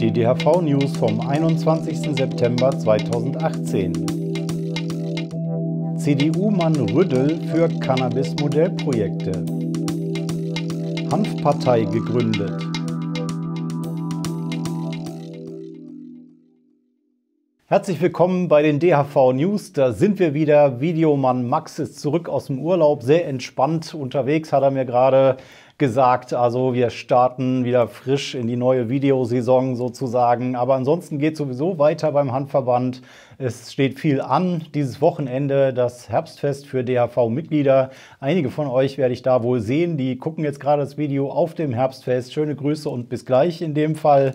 DDHV News vom 21. September 2018. CDU-Mann Rüddel für Cannabis-Modellprojekte. Hanfpartei gegründet. Herzlich willkommen bei den DHV News. Da sind wir wieder. Videomann Max ist zurück aus dem Urlaub, sehr entspannt unterwegs, hat er mir gerade gesagt, also wir starten wieder frisch in die neue Videosaison sozusagen. Aber ansonsten geht sowieso weiter beim Handverband. Es steht viel an. Dieses Wochenende das Herbstfest für DHV-Mitglieder. Einige von euch werde ich da wohl sehen. Die gucken jetzt gerade das Video auf dem Herbstfest. Schöne Grüße und bis gleich in dem Fall.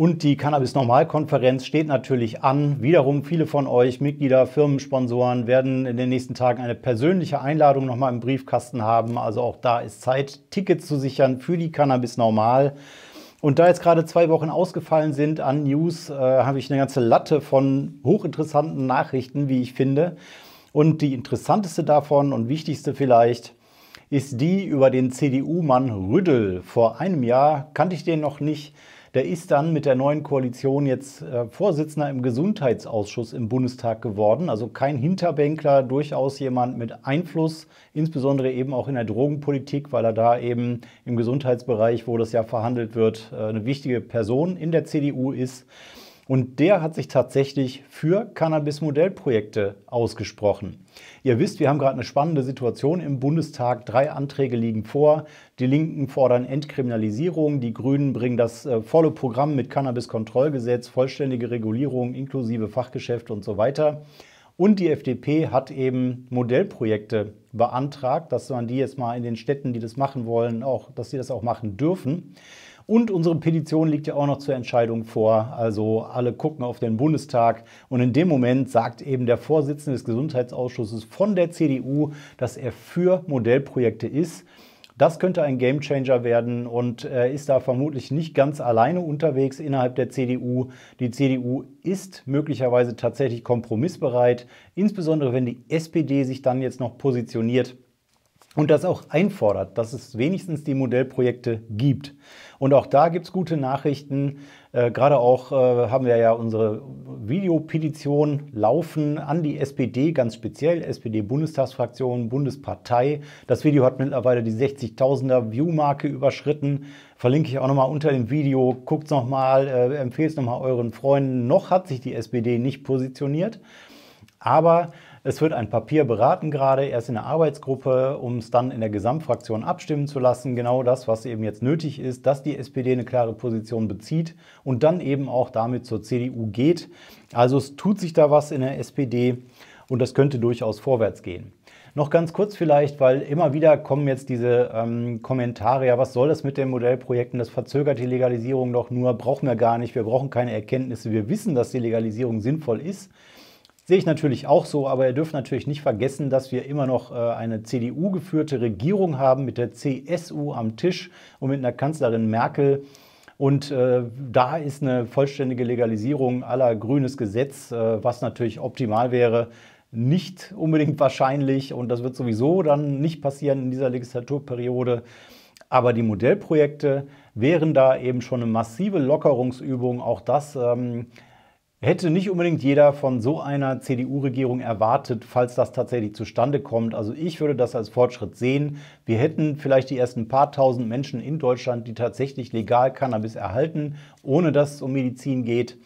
Und die Cannabis-Normalkonferenz steht natürlich an. Wiederum viele von euch, Mitglieder, Firmensponsoren, werden in den nächsten Tagen eine persönliche Einladung nochmal im Briefkasten haben. Also auch da ist Zeit, Tickets zu sichern für die Cannabis-Normal. Und da jetzt gerade zwei Wochen ausgefallen sind an News, äh, habe ich eine ganze Latte von hochinteressanten Nachrichten, wie ich finde. Und die interessanteste davon und wichtigste vielleicht ist die über den CDU-Mann Rüdel. Vor einem Jahr kannte ich den noch nicht. Der ist dann mit der neuen Koalition jetzt äh, Vorsitzender im Gesundheitsausschuss im Bundestag geworden. Also kein Hinterbänkler, durchaus jemand mit Einfluss, insbesondere eben auch in der Drogenpolitik, weil er da eben im Gesundheitsbereich, wo das ja verhandelt wird, äh, eine wichtige Person in der CDU ist. Und der hat sich tatsächlich für Cannabis-Modellprojekte ausgesprochen. Ihr wisst, wir haben gerade eine spannende Situation im Bundestag. Drei Anträge liegen vor. Die Linken fordern Entkriminalisierung. Die Grünen bringen das äh, volle Programm mit Cannabis-Kontrollgesetz, vollständige Regulierung inklusive Fachgeschäfte und so weiter. Und die FDP hat eben Modellprojekte beantragt, dass man die jetzt mal in den Städten, die das machen wollen, auch, dass sie das auch machen dürfen. Und unsere Petition liegt ja auch noch zur Entscheidung vor. Also alle gucken auf den Bundestag. Und in dem Moment sagt eben der Vorsitzende des Gesundheitsausschusses von der CDU, dass er für Modellprojekte ist. Das könnte ein Gamechanger werden und äh, ist da vermutlich nicht ganz alleine unterwegs innerhalb der CDU. Die CDU ist möglicherweise tatsächlich kompromissbereit, insbesondere wenn die SPD sich dann jetzt noch positioniert und das auch einfordert, dass es wenigstens die Modellprojekte gibt. Und auch da gibt es gute Nachrichten. Äh, Gerade auch äh, haben wir ja unsere Videopetition laufen an die SPD, ganz speziell SPD-Bundestagsfraktion, Bundespartei. Das Video hat mittlerweile die 60.000er View-Marke überschritten. Verlinke ich auch nochmal unter dem Video. Guckt es nochmal, äh, empfehlt es nochmal euren Freunden. Noch hat sich die SPD nicht positioniert. Aber es wird ein Papier beraten gerade, erst in der Arbeitsgruppe, um es dann in der Gesamtfraktion abstimmen zu lassen. Genau das, was eben jetzt nötig ist, dass die SPD eine klare Position bezieht und dann eben auch damit zur CDU geht. Also es tut sich da was in der SPD und das könnte durchaus vorwärts gehen. Noch ganz kurz vielleicht, weil immer wieder kommen jetzt diese ähm, Kommentare, ja, was soll das mit den Modellprojekten, das verzögert die Legalisierung doch nur, brauchen wir gar nicht, wir brauchen keine Erkenntnisse, wir wissen, dass die Legalisierung sinnvoll ist. Sehe ich natürlich auch so, aber ihr dürft natürlich nicht vergessen, dass wir immer noch äh, eine CDU-geführte Regierung haben mit der CSU am Tisch und mit einer Kanzlerin Merkel. Und äh, da ist eine vollständige Legalisierung aller grünes Gesetz, äh, was natürlich optimal wäre, nicht unbedingt wahrscheinlich. Und das wird sowieso dann nicht passieren in dieser Legislaturperiode. Aber die Modellprojekte wären da eben schon eine massive Lockerungsübung. Auch das ähm, Hätte nicht unbedingt jeder von so einer CDU-Regierung erwartet, falls das tatsächlich zustande kommt. Also ich würde das als Fortschritt sehen. Wir hätten vielleicht die ersten paar tausend Menschen in Deutschland, die tatsächlich legal Cannabis erhalten, ohne dass es um Medizin geht.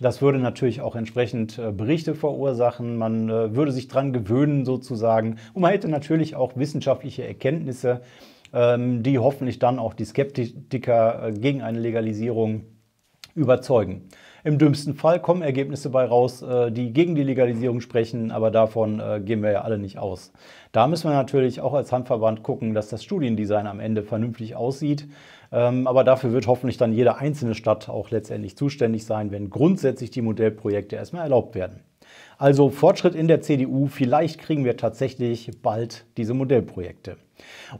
Das würde natürlich auch entsprechend äh, Berichte verursachen. Man äh, würde sich dran gewöhnen sozusagen. Und man hätte natürlich auch wissenschaftliche Erkenntnisse, ähm, die hoffentlich dann auch die Skeptiker äh, gegen eine Legalisierung überzeugen. Im dümmsten Fall kommen Ergebnisse bei raus, äh, die gegen die Legalisierung sprechen, aber davon äh, gehen wir ja alle nicht aus. Da müssen wir natürlich auch als Handverband gucken, dass das Studiendesign am Ende vernünftig aussieht. Ähm, aber dafür wird hoffentlich dann jede einzelne Stadt auch letztendlich zuständig sein, wenn grundsätzlich die Modellprojekte erstmal erlaubt werden. Also Fortschritt in der CDU, vielleicht kriegen wir tatsächlich bald diese Modellprojekte.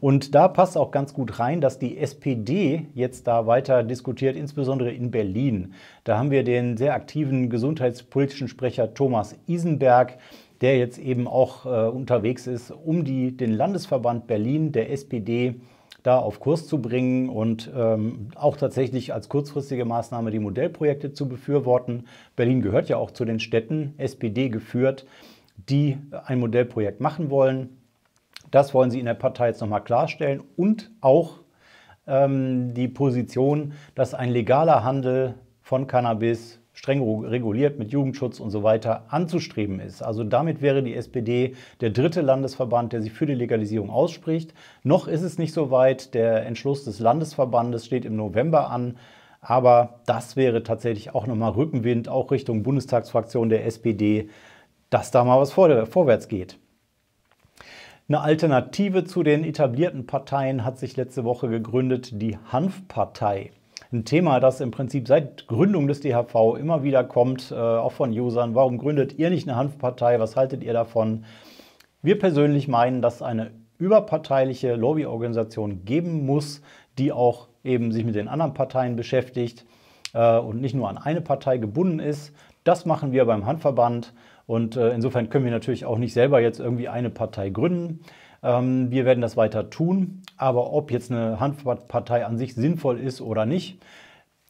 Und da passt auch ganz gut rein, dass die SPD jetzt da weiter diskutiert, insbesondere in Berlin. Da haben wir den sehr aktiven gesundheitspolitischen Sprecher Thomas Isenberg, der jetzt eben auch äh, unterwegs ist, um die, den Landesverband Berlin der SPD da auf Kurs zu bringen und ähm, auch tatsächlich als kurzfristige Maßnahme die Modellprojekte zu befürworten. Berlin gehört ja auch zu den Städten, SPD geführt, die ein Modellprojekt machen wollen. Das wollen sie in der Partei jetzt nochmal klarstellen und auch ähm, die Position, dass ein legaler Handel von Cannabis streng reguliert mit Jugendschutz und so weiter anzustreben ist. Also damit wäre die SPD der dritte Landesverband, der sich für die Legalisierung ausspricht. Noch ist es nicht so weit. Der Entschluss des Landesverbandes steht im November an. Aber das wäre tatsächlich auch nochmal Rückenwind, auch Richtung Bundestagsfraktion der SPD, dass da mal was vorwärts geht. Eine Alternative zu den etablierten Parteien hat sich letzte Woche gegründet, die Hanfpartei. Ein Thema, das im Prinzip seit Gründung des DHV immer wieder kommt, äh, auch von Usern. Warum gründet ihr nicht eine Hanfpartei? Was haltet ihr davon? Wir persönlich meinen, dass es eine überparteiliche Lobbyorganisation geben muss, die auch eben sich mit den anderen Parteien beschäftigt äh, und nicht nur an eine Partei gebunden ist. Das machen wir beim Hanfverband. Und äh, insofern können wir natürlich auch nicht selber jetzt irgendwie eine Partei gründen. Ähm, wir werden das weiter tun. Aber ob jetzt eine Handpartei an sich sinnvoll ist oder nicht,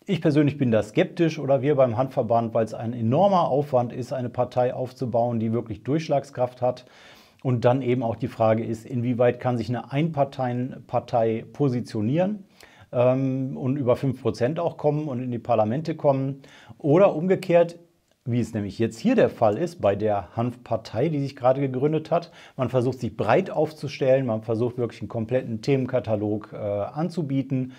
ich persönlich bin da skeptisch oder wir beim Handverband, weil es ein enormer Aufwand ist, eine Partei aufzubauen, die wirklich Durchschlagskraft hat. Und dann eben auch die Frage ist, inwieweit kann sich eine Einparteienpartei positionieren ähm, und über 5% auch kommen und in die Parlamente kommen. Oder umgekehrt, wie es nämlich jetzt hier der Fall ist bei der Hanfpartei, die sich gerade gegründet hat. Man versucht sich breit aufzustellen, man versucht wirklich einen kompletten Themenkatalog äh, anzubieten.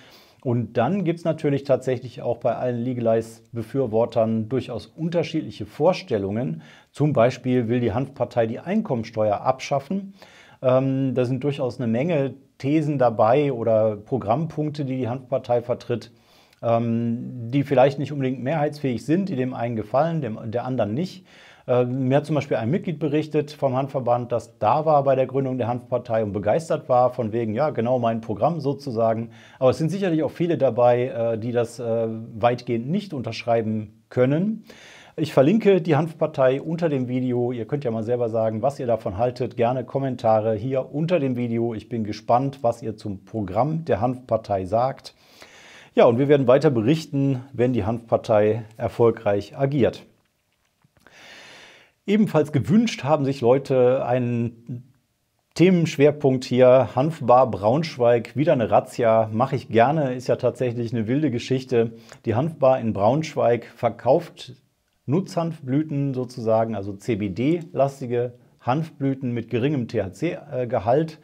Und dann gibt es natürlich tatsächlich auch bei allen Legalize-Befürwortern durchaus unterschiedliche Vorstellungen. Zum Beispiel will die Hanfpartei die Einkommensteuer abschaffen. Ähm, da sind durchaus eine Menge Thesen dabei oder Programmpunkte, die die Hanfpartei vertritt. Ähm, die vielleicht nicht unbedingt mehrheitsfähig sind, die dem einen gefallen, dem, der anderen nicht. Äh, mir hat zum Beispiel ein Mitglied berichtet vom Handverband, das da war bei der Gründung der Hanfpartei und begeistert war von wegen, ja, genau mein Programm sozusagen. Aber es sind sicherlich auch viele dabei, äh, die das äh, weitgehend nicht unterschreiben können. Ich verlinke die Hanfpartei unter dem Video. Ihr könnt ja mal selber sagen, was ihr davon haltet. Gerne Kommentare hier unter dem Video. Ich bin gespannt, was ihr zum Programm der Hanfpartei sagt. Ja, und wir werden weiter berichten, wenn die Hanfpartei erfolgreich agiert. Ebenfalls gewünscht haben sich Leute einen Themenschwerpunkt hier, Hanfbar Braunschweig, wieder eine Razzia, mache ich gerne, ist ja tatsächlich eine wilde Geschichte. Die Hanfbar in Braunschweig verkauft Nutzhanfblüten sozusagen, also CBD-lastige Hanfblüten mit geringem THC-Gehalt äh,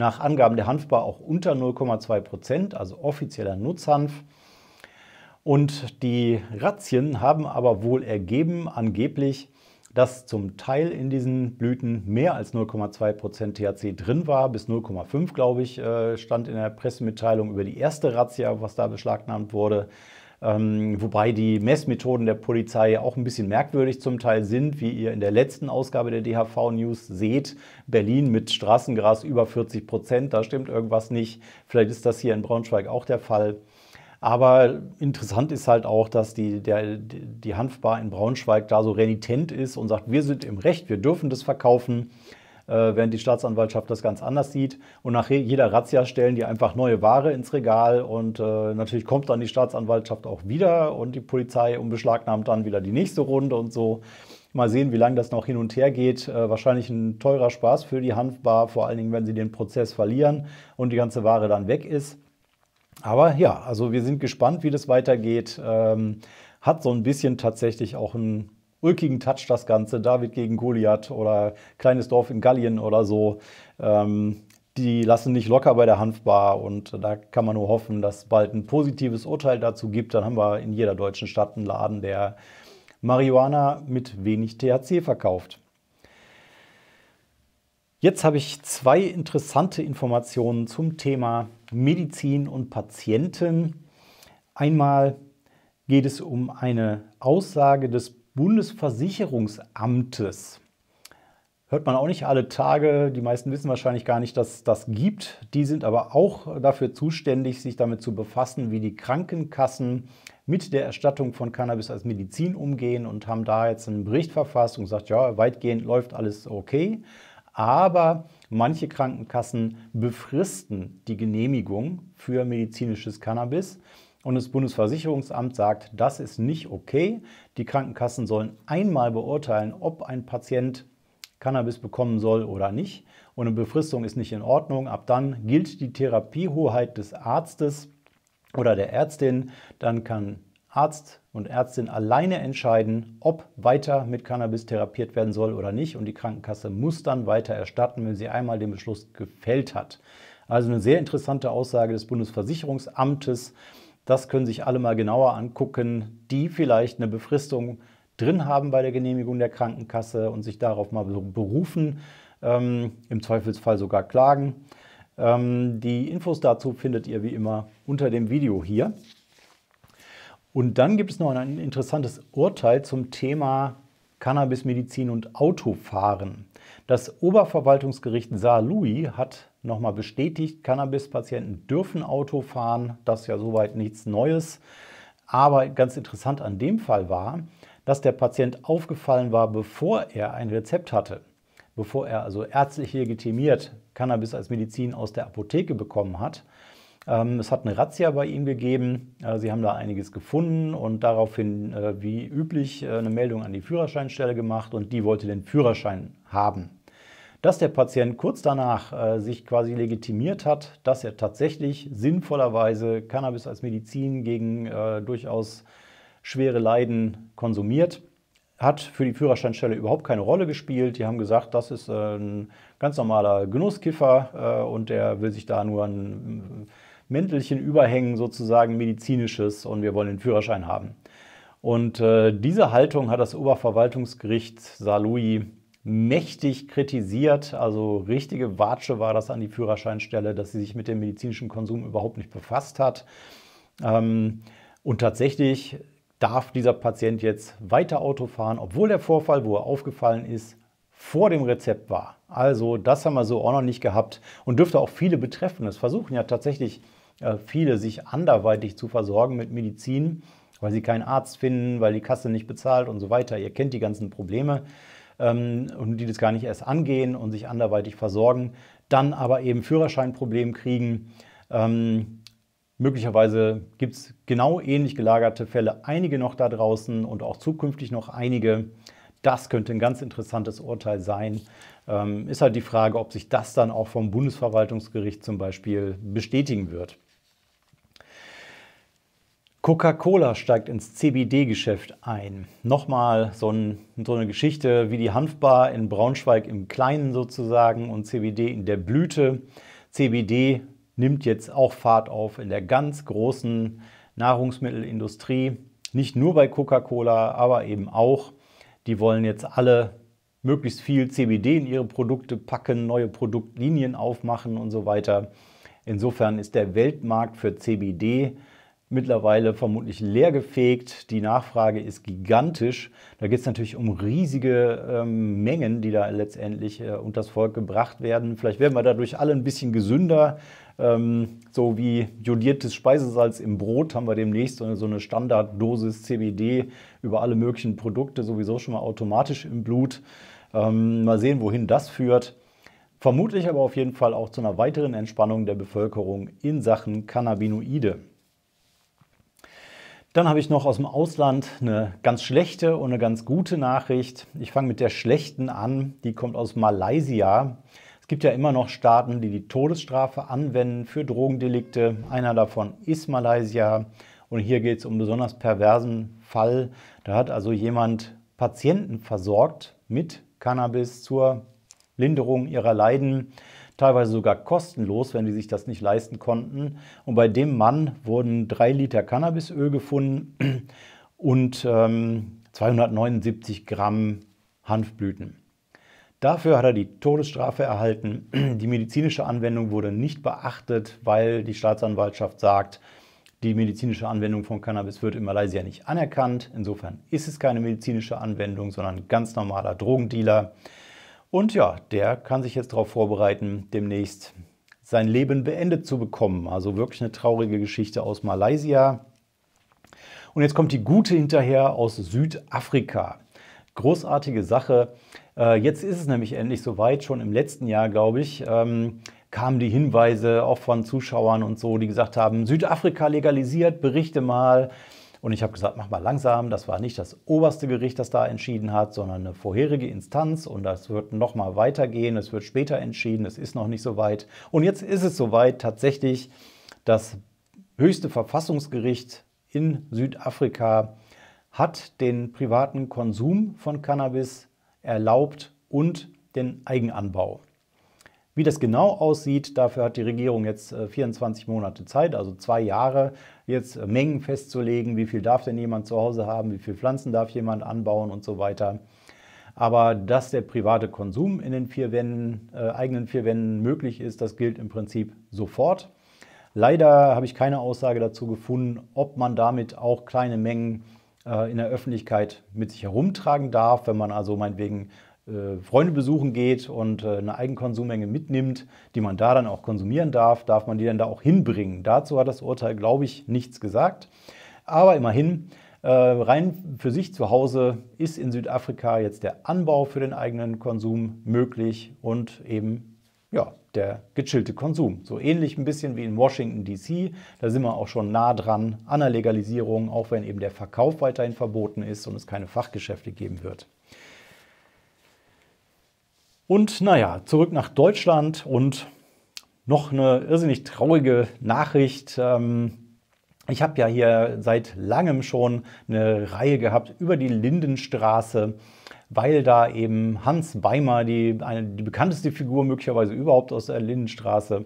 nach Angaben der Hanfbar auch unter 0,2 Prozent, also offizieller Nutzhanf. Und die Razzien haben aber wohl ergeben, angeblich, dass zum Teil in diesen Blüten mehr als 0,2% Prozent THC drin war, bis 0,5 glaube ich, äh, stand in der Pressemitteilung über die erste Razzia, was da beschlagnahmt wurde. Ähm, wobei die Messmethoden der Polizei auch ein bisschen merkwürdig zum Teil sind, wie ihr in der letzten Ausgabe der DHV News seht. Berlin mit Straßengras über 40 Prozent, da stimmt irgendwas nicht. Vielleicht ist das hier in Braunschweig auch der Fall. Aber interessant ist halt auch, dass die, der, die Hanfbar in Braunschweig da so renitent ist und sagt, wir sind im Recht, wir dürfen das verkaufen. Äh, während die Staatsanwaltschaft das ganz anders sieht. Und nach jeder Razzia stellen die einfach neue Ware ins Regal und äh, natürlich kommt dann die Staatsanwaltschaft auch wieder und die Polizei und beschlagnahmt dann wieder die nächste Runde und so. Mal sehen, wie lange das noch hin und her geht. Äh, wahrscheinlich ein teurer Spaß für die Hanfbar, vor allen Dingen, wenn sie den Prozess verlieren und die ganze Ware dann weg ist. Aber ja, also wir sind gespannt, wie das weitergeht. Ähm, hat so ein bisschen tatsächlich auch einen ulkigen Touch das Ganze. David gegen Goliath oder kleines Dorf in Gallien oder so. Ähm, die lassen nicht locker bei der Hanfbar und da kann man nur hoffen, dass es bald ein positives Urteil dazu gibt. Dann haben wir in jeder deutschen Stadt einen Laden, der Marihuana mit wenig THC verkauft. Jetzt habe ich zwei interessante Informationen zum Thema Medizin und Patienten. Einmal geht es um eine Aussage des Bundesversicherungsamtes. Hört man auch nicht alle Tage. Die meisten wissen wahrscheinlich gar nicht, dass das gibt. Die sind aber auch dafür zuständig, sich damit zu befassen, wie die Krankenkassen mit der Erstattung von Cannabis als Medizin umgehen und haben da jetzt einen Bericht verfasst und gesagt, ja, weitgehend läuft alles okay. Aber manche Krankenkassen befristen die Genehmigung für medizinisches Cannabis und das Bundesversicherungsamt sagt, das ist nicht okay. Die Krankenkassen sollen einmal beurteilen, ob ein Patient Cannabis bekommen soll oder nicht. Und eine Befristung ist nicht in Ordnung. Ab dann gilt die Therapiehoheit des Arztes oder der Ärztin. Dann kann Arzt und Ärztin alleine entscheiden, ob weiter mit Cannabis therapiert werden soll oder nicht. Und die Krankenkasse muss dann weiter erstatten, wenn sie einmal den Beschluss gefällt hat. Also eine sehr interessante Aussage des Bundesversicherungsamtes. Das können sich alle mal genauer angucken, die vielleicht eine Befristung drin haben bei der Genehmigung der Krankenkasse und sich darauf mal berufen, ähm, im Zweifelsfall sogar klagen. Ähm, die Infos dazu findet ihr wie immer unter dem Video hier. Und dann gibt es noch ein interessantes Urteil zum Thema Cannabismedizin und Autofahren. Das Oberverwaltungsgericht Saarlouis hat nochmal bestätigt, Cannabis-Patienten dürfen Auto fahren. Das ist ja soweit nichts Neues. Aber ganz interessant an dem Fall war, dass der Patient aufgefallen war, bevor er ein Rezept hatte, bevor er also ärztlich legitimiert Cannabis als Medizin aus der Apotheke bekommen hat. Ähm, es hat eine Razzia bei ihm gegeben. Äh, sie haben da einiges gefunden und daraufhin, äh, wie üblich, äh, eine Meldung an die Führerscheinstelle gemacht und die wollte den Führerschein haben dass der Patient kurz danach äh, sich quasi legitimiert hat, dass er tatsächlich sinnvollerweise Cannabis als Medizin gegen äh, durchaus schwere Leiden konsumiert, hat für die Führerscheinstelle überhaupt keine Rolle gespielt. Die haben gesagt, das ist äh, ein ganz normaler Genusskiffer äh, und der will sich da nur ein äh, Mäntelchen überhängen, sozusagen medizinisches, und wir wollen den Führerschein haben. Und diese Haltung hat das Oberverwaltungsgericht Saarlouis mächtig kritisiert. Also richtige Watsche war das an die Führerscheinstelle, dass sie sich mit dem medizinischen Konsum überhaupt nicht befasst hat. Ähm, und tatsächlich darf dieser Patient jetzt weiter Auto fahren, obwohl der Vorfall, wo er aufgefallen ist, vor dem Rezept war. Also das haben wir so auch noch nicht gehabt und dürfte auch viele betreffen. Es versuchen ja tatsächlich äh, viele, sich anderweitig zu versorgen mit Medizin, weil sie keinen Arzt finden, weil die Kasse nicht bezahlt und so weiter. Ihr kennt die ganzen Probleme. Ähm, und die das gar nicht erst angehen und sich anderweitig versorgen, dann aber eben Führerscheinprobleme kriegen. Ähm, möglicherweise gibt es genau ähnlich gelagerte Fälle, einige noch da draußen und auch zukünftig noch einige. Das könnte ein ganz interessantes Urteil sein. Ähm, ist halt die Frage, ob sich das dann auch vom Bundesverwaltungsgericht zum Beispiel bestätigen wird. Coca-Cola steigt ins CBD-Geschäft ein. Nochmal so, ein, so, eine Geschichte wie die Hanfbar in Braunschweig im Kleinen sozusagen und CBD in der Blüte. CBD nimmt jetzt auch Fahrt auf in der ganz großen Nahrungsmittelindustrie. Nicht nur bei Coca-Cola, aber eben auch. Die wollen jetzt alle möglichst viel CBD in ihre Produkte packen, neue Produktlinien aufmachen und so weiter. Insofern ist der Weltmarkt für CBD mittlerweile vermutlich leergefegt. Die Nachfrage ist gigantisch. Da geht es natürlich um riesige ähm, Mengen, die da letztendlich äh, unters Volk gebracht werden. Vielleicht werden wir dadurch alle ein bisschen gesünder. Ähm, so wie jodiertes Speisesalz im Brot haben wir demnächst so eine, so eine Standarddosis CBD über alle möglichen Produkte sowieso schon mal automatisch im Blut. Ähm, mal sehen, wohin das führt. Vermutlich aber auf jeden Fall auch zu einer weiteren Entspannung der Bevölkerung in Sachen Cannabinoide. Dann habe ich noch aus dem Ausland eine ganz schlechte und eine ganz gute Nachricht. Ich fange mit der schlechten an. Die kommt aus Malaysia. Es gibt ja immer noch Staaten, die die Todesstrafe anwenden für Drogendelikte. Einer davon ist Malaysia. Und hier geht es um einen besonders perversen Fall. Da hat also jemand Patienten versorgt mit Cannabis zur Linderung ihrer Leiden teilweise sogar kostenlos, wenn die sich das nicht leisten konnten. Und bei dem Mann wurden drei Liter Cannabisöl gefunden und ähm, 279 Gramm Hanfblüten. Dafür hat er die Todesstrafe erhalten. Die medizinische Anwendung wurde nicht beachtet, weil die Staatsanwaltschaft sagt, die medizinische Anwendung von Cannabis wird in Malaysia nicht anerkannt. Insofern ist es keine medizinische Anwendung, sondern ein ganz normaler Drogendealer. Und ja, der kann sich jetzt darauf vorbereiten, demnächst sein Leben beendet zu bekommen. Also wirklich eine traurige Geschichte aus Malaysia. Und jetzt kommt die gute hinterher aus Südafrika. Großartige Sache. Äh, jetzt ist es nämlich endlich soweit, schon im letzten Jahr, glaube ich ähm, kamen die Hinweise auch von Zuschauern und so, die gesagt haben, Südafrika legalisiert, berichte mal. Und ich habe gesagt, mach mal langsam. Das war nicht das oberste Gericht, das da entschieden hat, sondern eine vorherige Instanz. Und das wird noch mal weitergehen. Es wird später entschieden. Es ist noch nicht so weit. Und jetzt ist es soweit. Tatsächlich das höchste Verfassungsgericht in Südafrika hat den privaten Konsum von Cannabis erlaubt und den Eigenanbau. Wie das genau aussieht, dafür hat die Regierung jetzt 24 äh, Monate Zeit, also zwei Jahre, jetzt äh, Mengen festzulegen, wie viel darf denn jemand zu Hause haben, wie viele Pflanzen darf jemand anbauen und so weiter. Aber dass der private Konsum in den vier Wänden, äh, eigenen vier Wänden möglich ist, das gilt im Prinzip sofort. Leider habe ich keine Aussage dazu gefunden, ob man damit auch kleine Mengen äh, in der Öffentlichkeit mit sich herumtragen darf, wenn man also meinetwegen äh, Freunde besuchen geht und äh, eine Eigenkonsummenge mitnimmt, die man da dann auch konsumieren darf, darf man die dann da auch hinbringen. Dazu hat das Urteil, glaube ich, nichts gesagt. Aber immerhin, äh, rein für sich zu Hause ist in Südafrika jetzt der Anbau für den eigenen Konsum möglich und eben ja, der gechillte Konsum. So ähnlich ein bisschen wie in Washington DC. Da sind wir auch schon nah dran an der Legalisierung, auch wenn eben der Verkauf weiterhin verboten ist und es keine Fachgeschäfte geben wird. Und naja, zurück nach Deutschland und noch eine irrsinnig traurige Nachricht. Ähm, ich habe ja hier seit langem schon eine Reihe gehabt über die Lindenstraße, weil da eben Hans Beimer, die, eine, die bekannteste Figur möglicherweise überhaupt aus der Lindenstraße,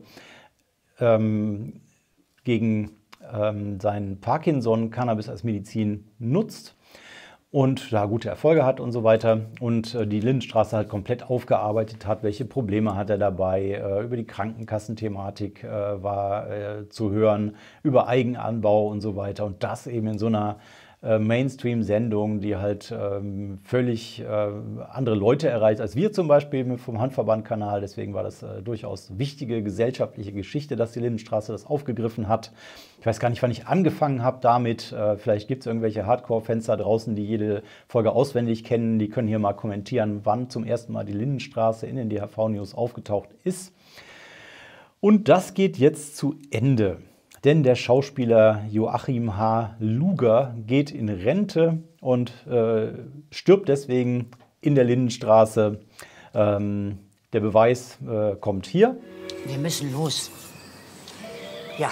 ähm, gegen ähm, seinen Parkinson Cannabis als Medizin nutzt und da gute Erfolge hat und so weiter und äh, die Lindenstraße halt komplett aufgearbeitet hat, welche Probleme hat er dabei, äh, über die Krankenkassenthematik äh, war äh, zu hören, über Eigenanbau und so weiter und das eben in so einer äh, Mainstream-Sendung, die halt ähm, völlig äh, andere Leute erreicht als wir zum Beispiel vom Handverband-Kanal. Deswegen war das äh, durchaus wichtige gesellschaftliche Geschichte, dass die Lindenstraße das aufgegriffen hat. Ich weiß gar nicht, wann ich angefangen habe damit. Äh, vielleicht gibt es irgendwelche Hardcore-Fans da draußen, die jede Folge auswendig kennen. Die können hier mal kommentieren, wann zum ersten Mal die Lindenstraße in den DHV-News aufgetaucht ist. Und das geht jetzt zu Ende denn der Schauspieler Joachim H. Luger geht in Rente und äh, stirbt deswegen in der Lindenstraße. Ähm, der Beweis äh, kommt hier. Wir müssen los. Ja,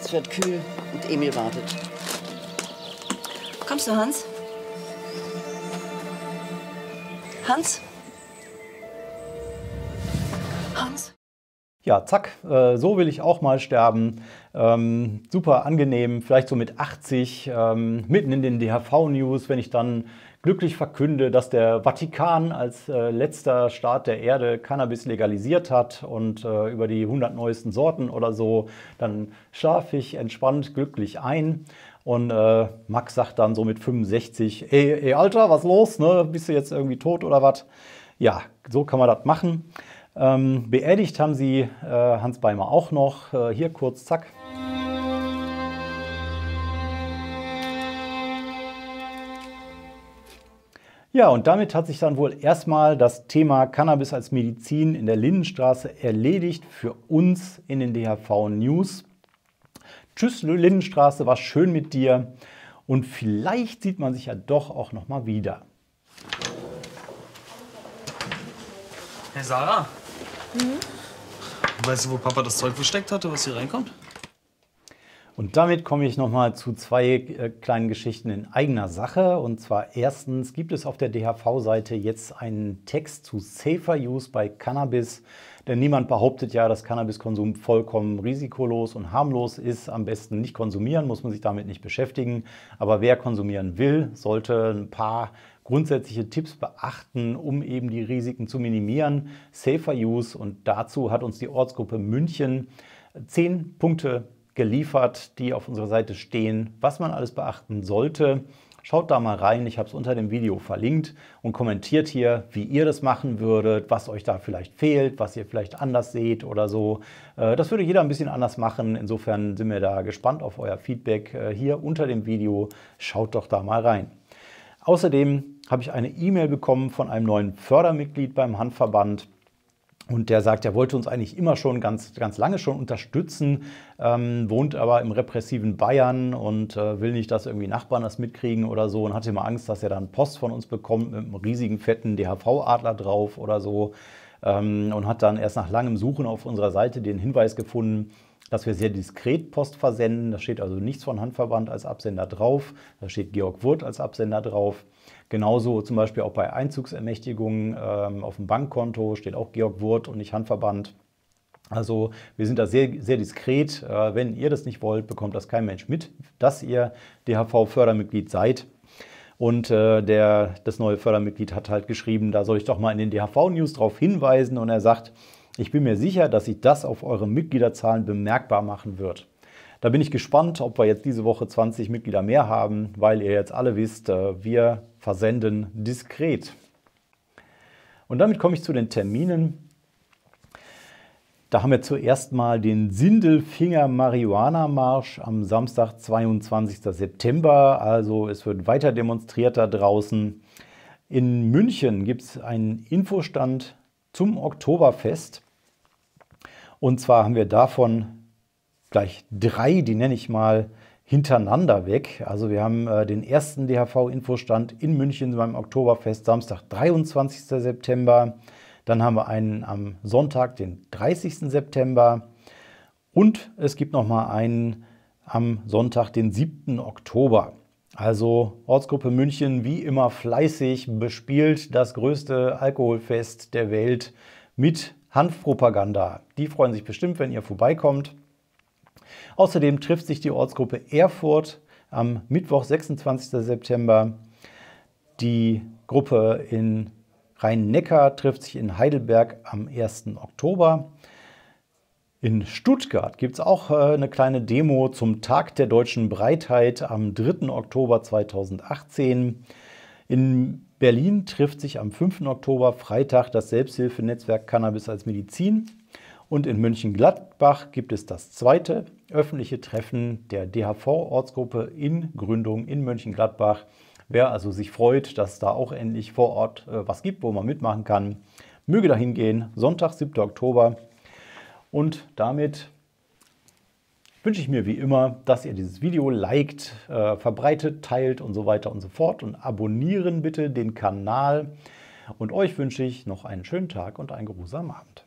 es wird kühl und Emil wartet. Kommst du, Hans? Hans? ja, zack, äh, so will ich auch mal sterben. Ähm, super angenehm, vielleicht so mit 80, ähm, mitten in den DHV-News, wenn ich dann glücklich verkünde, dass der Vatikan als äh, letzter Staat der Erde Cannabis legalisiert hat und äh, über die 100 neuesten Sorten oder so, dann schlafe ich entspannt glücklich ein. Und äh, Max sagt dann so mit 65, ey, ey Alter, was los, ne? Bist du jetzt irgendwie tot oder was? Ja, so kann man das machen. Ähm, beerdigt haben sie äh, Hans Beimer auch noch. Äh, hier kurz, zack. Ja, und damit hat sich dann wohl erstmal das Thema Cannabis als Medizin in der Lindenstraße erledigt für uns in den DHV News. Tschüss Lindenstraße, war schön mit dir und vielleicht sieht man sich ja doch auch nochmal wieder. Hey Sarah. Mhm. Weißt du, wo Papa das Zeug versteckt hatte, was hier reinkommt? Und damit komme ich nochmal zu zwei äh, kleinen Geschichten in eigener Sache. Und zwar erstens gibt es auf der DHV-Seite jetzt einen Text zu Safer Use bei Cannabis. Denn niemand behauptet ja, dass Cannabiskonsum vollkommen risikolos und harmlos ist. Am besten nicht konsumieren, muss man sich damit nicht beschäftigen. Aber wer konsumieren will, sollte ein paar grundsätzliche Tipps beachten, um eben die Risiken zu minimieren. Safer Use und dazu hat uns die Ortsgruppe München zehn Punkte geliefert, die auf unserer Seite stehen, was man alles beachten sollte. Schaut da mal rein, ich habe es unter dem Video verlinkt und kommentiert hier, wie ihr das machen würdet, was euch da vielleicht fehlt, was ihr vielleicht anders seht oder so. Äh, das würde jeder ein bisschen anders machen. Insofern sind wir da gespannt auf euer Feedback äh, hier unter dem Video. Schaut doch da mal rein. Außerdem habe ich eine E-Mail bekommen von einem neuen Fördermitglied beim Handverband. Und der sagt, er wollte uns eigentlich immer schon ganz, ganz lange schon unterstützen, ähm, wohnt aber im repressiven Bayern und äh, will nicht, dass irgendwie Nachbarn das mitkriegen oder so und hatte immer Angst, dass er dann Post von uns bekommt mit einem riesigen, fetten DHV-Adler drauf oder so. Ähm, und hat dann erst nach langem Suchen auf unserer Seite den Hinweis gefunden, dass wir sehr diskret Post versenden. Da steht also nichts von Handverband als Absender drauf. Da steht Georg Wurt als Absender drauf. Genauso zum Beispiel auch bei Einzugsermächtigungen ähm, auf dem Bankkonto steht auch Georg Wurt und nicht Handverband. Also wir sind da sehr, sehr diskret. Äh, wenn ihr das nicht wollt, bekommt das kein Mensch mit, dass ihr DHV-Fördermitglied seid. Und äh, der, das neue Fördermitglied hat halt geschrieben, da soll ich doch mal in den DHV-News drauf hinweisen. Und er sagt, ich bin mir sicher, dass sich das auf eure Mitgliederzahlen bemerkbar machen wird. Da bin ich gespannt, ob wir jetzt diese Woche 20 Mitglieder mehr haben, weil ihr jetzt alle wisst, äh, wir versenden diskret. Und damit komme ich zu den Terminen. Da haben wir zuerst mal den Sindelfinger Marihuana Marsch am Samstag, 22. September. Also es wird weiter demonstriert da draußen. In München gibt es einen Infostand zum Oktoberfest. Und zwar haben wir davon gleich drei, die nenne ich mal hintereinander weg. Also wir haben äh, den ersten DHV-Infostand in München beim Oktoberfest, Samstag, 23. September. Dann haben wir einen am Sonntag, den 30. September. Und es gibt nochmal einen am Sonntag, den 7. Oktober. Also Ortsgruppe München, wie immer fleißig, bespielt das größte Alkoholfest der Welt mit Hanfpropaganda. Die freuen sich bestimmt, wenn ihr vorbeikommt. Außerdem trifft sich die Ortsgruppe Erfurt am Mittwoch, 26. September. Die Gruppe in Rhein-Neckar trifft sich in Heidelberg am 1. Oktober. In Stuttgart gibt es auch äh, eine kleine Demo zum Tag der deutschen Breitheit am 3. Oktober 2018. In Berlin trifft sich am 5. Oktober, Freitag, das Selbsthilfenetzwerk Cannabis als Medizin. Und in München-Gladbach gibt es das zweite öffentliche Treffen der DHV-Ortsgruppe in Gründung in München-Gladbach. Wer also sich freut, dass da auch endlich vor Ort äh, was gibt, wo man mitmachen kann, möge dahin gehen. Sonntag, 7. Oktober. Und damit wünsche ich mir wie immer, dass ihr dieses Video liked, äh, verbreitet, teilt und so weiter und so fort und abonnieren bitte den Kanal. Und euch wünsche ich noch einen schönen Tag und einen geruhsamen Abend.